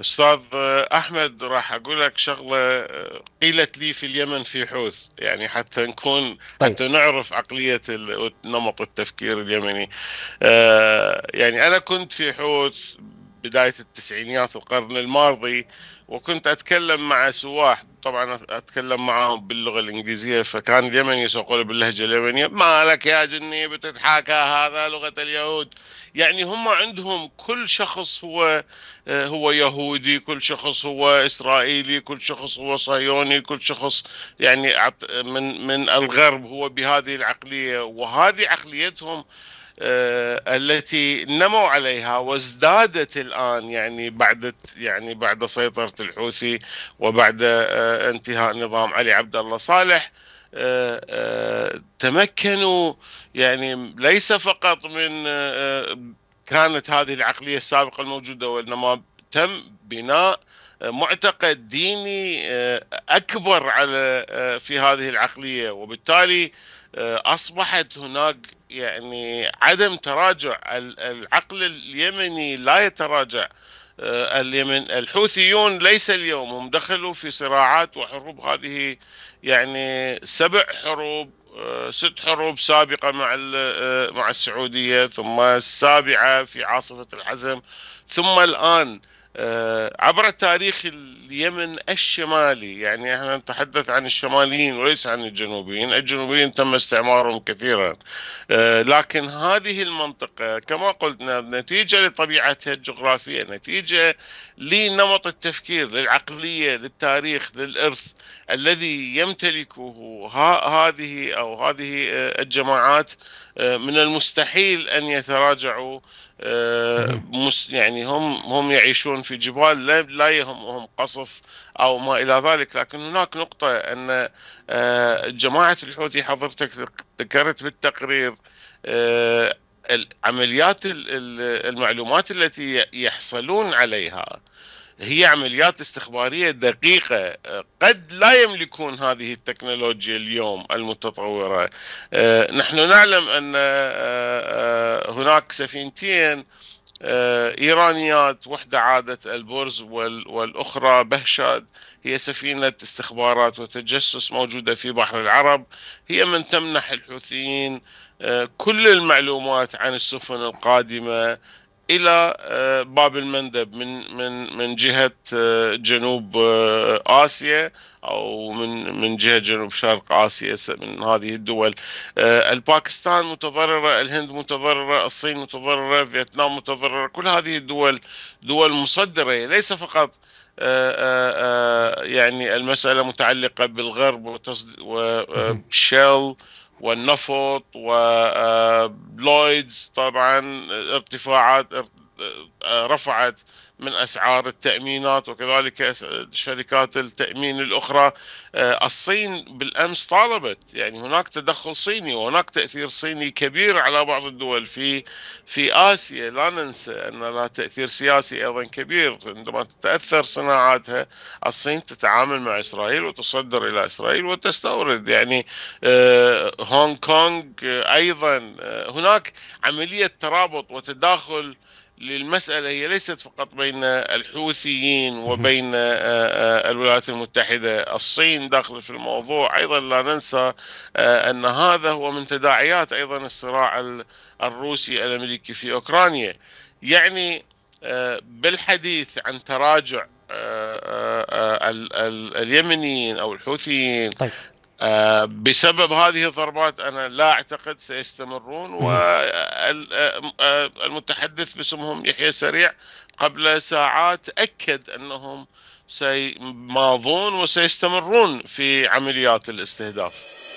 استاذ آه، احمد راح اقول لك شغله آه، قيلت لي في اليمن في حوث يعني حتى نكون طيب. حتى نعرف عقليه نمط التفكير اليمني آه، يعني انا كنت في حوث بداية التسعينيات القرن الماضي وكنت أتكلم مع سواح طبعا أتكلم معاهم باللغة الإنجليزية فكان اليمن يقول باللهجة اليمنية ما لك يا جني بتتحاكى هذا لغة اليهود يعني هم عندهم كل شخص هو آه، هو يهودي كل شخص هو إسرائيلي كل شخص هو صهيوني كل شخص يعني من من الغرب هو بهذه العقلية وهذه عقليتهم آه، التي نموا عليها وازدادت الان يعني بعد يعني بعد سيطره الحوثي وبعد آه، انتهاء نظام علي عبد الله صالح آه، تمكنوا يعني ليس فقط من كانت هذه العقليه السابقه الموجوده وانما تم بناء معتقد ديني آه، اكبر على آه، في هذه العقليه وبالتالي آه، اصبحت هناك يعني عدم تراجع العقل اليمني لا يتراجع اليمن الحوثيون ليس اليوم هم دخلوا في صراعات وحروب هذه يعني سبع حروب ست حروب سابقة مع مع السعودية ثم السابعة في عاصفة الحزم ثم الآن آه، عبر التاريخ اليمن الشمالي يعني احنا نتحدث عن الشماليين وليس عن الجنوبيين الجنوبيين تم استعمارهم كثيرا آه، لكن هذه المنطقة كما قلنا نتيجة لطبيعتها الجغرافية نتيجة لنمط التفكير للعقلية للتاريخ للإرث الذي يمتلكه هذه أو هذه آه، الجماعات من المستحيل أن يتراجعوا يعني هم هم يعيشون في جبال لا, لا يهمهم قصف او ما الى ذلك لكن هناك نقطه ان آه، جماعه الحوثي حضرتك ذكرت بالتقرير آه، العمليات المعلومات التي يحصلون عليها هي عمليات استخبارية دقيقة آه، قد لا يملكون هذه التكنولوجيا اليوم المتطورة نحن نعلم أن هناك سفينتين آه، إيرانيات وحدة عادت البرز والأخرى بهشاد هي سفينة استخبارات وتجسس موجودة في بحر العرب هي من تمنح الحوثيين آه، كل المعلومات عن السفن القادمة الى آه، باب المندب من من من جهه آه، جنوب آه، اسيا او من من جهه جنوب شرق اسيا من هذه الدول الباكستان متضرره الهند متضرره الصين متضرره فيتنام متضرره كل هذه الدول دول مصدره ليس فقط يعني المساله متعلقه بالغرب وشيل والنفط ولويدز آه، طبعا ارتفاعات رفعت من اسعار التامينات وكذلك شركات التامين الاخرى آه، الصين بالامس طالبت يعني هناك تدخل صيني وهناك تاثير صيني كبير على بعض الدول في في اسيا لا ننسى ان لها تاثير سياسي ايضا كبير عندما تتاثر صناعاتها الصين تتعامل مع اسرائيل وتصدر الى اسرائيل وتستورد يعني آه، هونغ كونغ ايضا آه، هناك عمليه ترابط وتداخل للمسألة هي ليست فقط بين الحوثيين وبين آه، آه، الولايات المتحدة الصين داخل في الموضوع أيضا لا ننسى آه، أن هذا هو من تداعيات أيضا الصراع الروسي الأمريكي في أوكرانيا يعني بالحديث عن تراجع اليمنيين أو الحوثيين طيب. بسبب هذه الضربات انا لا اعتقد سيستمرون و آه، آه، المتحدث باسمهم يحيى سريع قبل ساعات أكد أنهم سيماضون وسيستمرون في عمليات الاستهداف